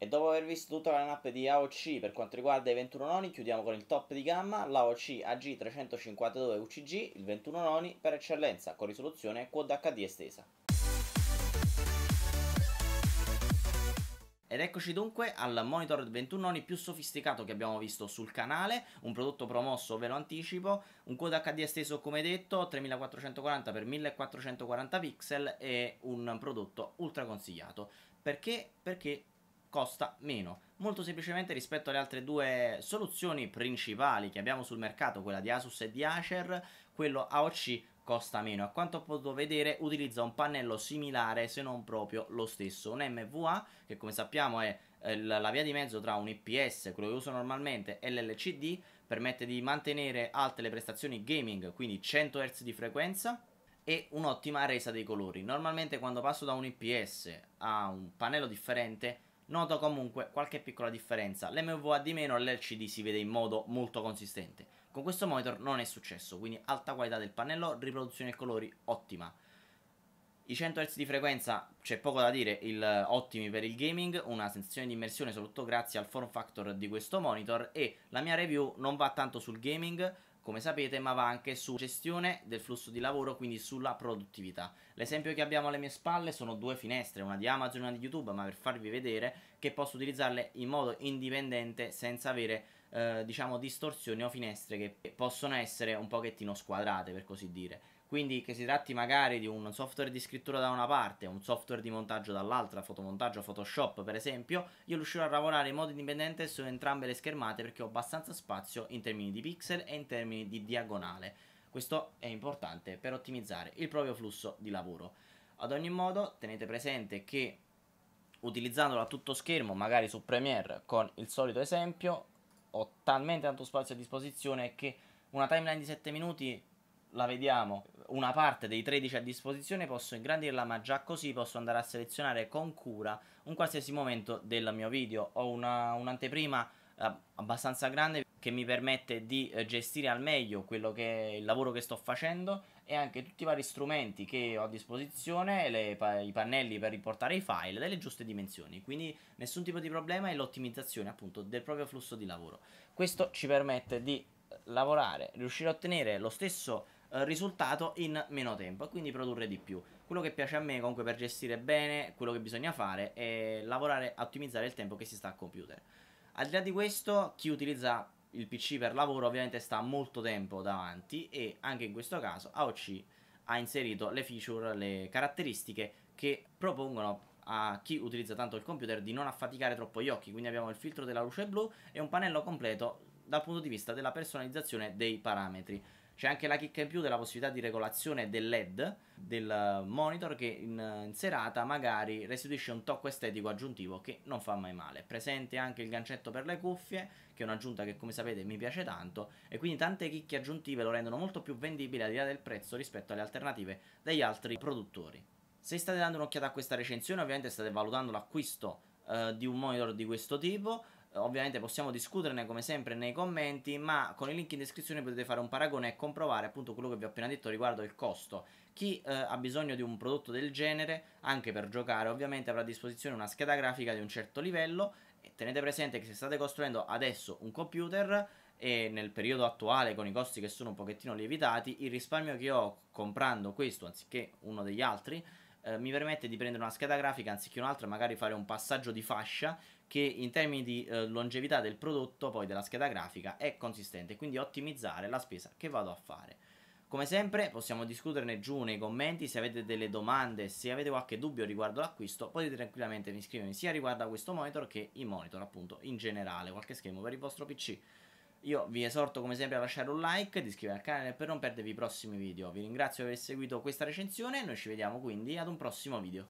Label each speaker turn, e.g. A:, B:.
A: E dopo aver visto tutta la lineup di AOC per quanto riguarda i 21 noni, chiudiamo con il top di gamma, l'AOC AG352 UCG, il 21 noni per eccellenza, con risoluzione Quad HD estesa. Ed eccoci dunque al monitor 21 noni più sofisticato che abbiamo visto sul canale, un prodotto promosso, ve lo anticipo, un quad HD esteso come detto, 3440x1440 pixel e un prodotto ultra consigliato. Perché? Perché costa meno molto semplicemente rispetto alle altre due soluzioni principali che abbiamo sul mercato, quella di Asus e di Acer, quello AOC costa meno. A quanto ho potuto vedere utilizza un pannello similare se non proprio lo stesso, un MVA che come sappiamo è la via di mezzo tra un IPS, quello che uso normalmente, e l'LCD, permette di mantenere alte le prestazioni gaming, quindi 100 Hz di frequenza, e un'ottima resa dei colori. Normalmente quando passo da un IPS a un pannello differente Noto comunque qualche piccola differenza, l'MVA di meno all'LCD si vede in modo molto consistente. Con questo monitor non è successo, quindi alta qualità del pannello, riproduzione colori ottima. I 100 Hz di frequenza c'è poco da dire, il, ottimi per il gaming, una sensazione di immersione soprattutto grazie al form factor di questo monitor e la mia review non va tanto sul gaming come sapete, ma va anche su gestione del flusso di lavoro, quindi sulla produttività. L'esempio che abbiamo alle mie spalle sono due finestre, una di Amazon e una di YouTube, ma per farvi vedere che posso utilizzarle in modo indipendente senza avere eh, diciamo distorsioni o finestre che possono essere un pochettino squadrate per così dire. Quindi che si tratti magari di un software di scrittura da una parte, un software di montaggio dall'altra, fotomontaggio, Photoshop per esempio, io riuscirò a lavorare in modo indipendente su entrambe le schermate perché ho abbastanza spazio in termini di pixel e in termini di diagonale. Questo è importante per ottimizzare il proprio flusso di lavoro. Ad ogni modo tenete presente che utilizzandolo a tutto schermo, magari su Premiere con il solito esempio, ho talmente tanto spazio a disposizione che una timeline di 7 minuti la vediamo una parte dei 13 a disposizione posso ingrandirla ma già così posso andare a selezionare con cura un qualsiasi momento del mio video ho una, un'anteprima eh, abbastanza grande che mi permette di eh, gestire al meglio quello che è il lavoro che sto facendo e anche tutti i vari strumenti che ho a disposizione le, i pannelli per riportare i file delle giuste dimensioni quindi nessun tipo di problema e l'ottimizzazione appunto del proprio flusso di lavoro questo ci permette di eh, lavorare riuscire a ottenere lo stesso eh, risultato in meno tempo e quindi produrre di più. Quello che piace a me comunque per gestire bene quello che bisogna fare è lavorare a ottimizzare il tempo che si sta al computer. Al di là di questo, chi utilizza il PC per lavoro ovviamente sta molto tempo davanti e anche in questo caso AOC ha inserito le feature, le caratteristiche che propongono a chi utilizza tanto il computer di non affaticare troppo gli occhi, quindi abbiamo il filtro della luce blu e un pannello completo dal punto di vista della personalizzazione dei parametri. C'è anche la chicca in più della possibilità di regolazione del LED del monitor che in, in, serata magari restituisce un tocco estetico aggiuntivo che non fa mai male. Presente anche il gancetto per le cuffie, che è un'aggiunta che come sapete mi piace tanto e quindi tante chicche aggiuntive lo rendono molto più vendibile al di là del prezzo rispetto alle alternative degli altri produttori. Se state dando un'occhiata a questa recensione ovviamente state valutando l'acquisto eh, di un monitor di questo tipo, Ovviamente possiamo discuterne come sempre nei commenti, ma con i link in descrizione potete fare un paragone e comprovare appunto quello che vi ho appena detto riguardo il costo. Chi eh, ha bisogno di un prodotto del genere, anche per giocare, ovviamente avrà a disposizione una scheda grafica di un certo livello. Tenete presente che se state costruendo adesso un computer e nel periodo attuale con i costi che sono un pochettino lievitati, il risparmio che ho comprando questo anziché uno degli altri eh, mi permette di prendere una scheda grafica anziché un'altra, magari fare un passaggio di fascia che in termini di eh, longevità del prodotto, poi della scheda grafica, è consistente, quindi ottimizzare la spesa che vado a fare. Come sempre possiamo discuterne giù nei commenti, se avete delle domande, se avete qualche dubbio riguardo l'acquisto potete tranquillamente iscrivermi sia riguardo a questo monitor che i monitor appunto in generale, qualche schermo per il vostro PC. Io vi esorto come sempre a lasciare un like, di iscrivervi al canale per non perdervi i prossimi video. Vi ringrazio per aver seguito questa recensione e noi ci vediamo quindi ad un prossimo video.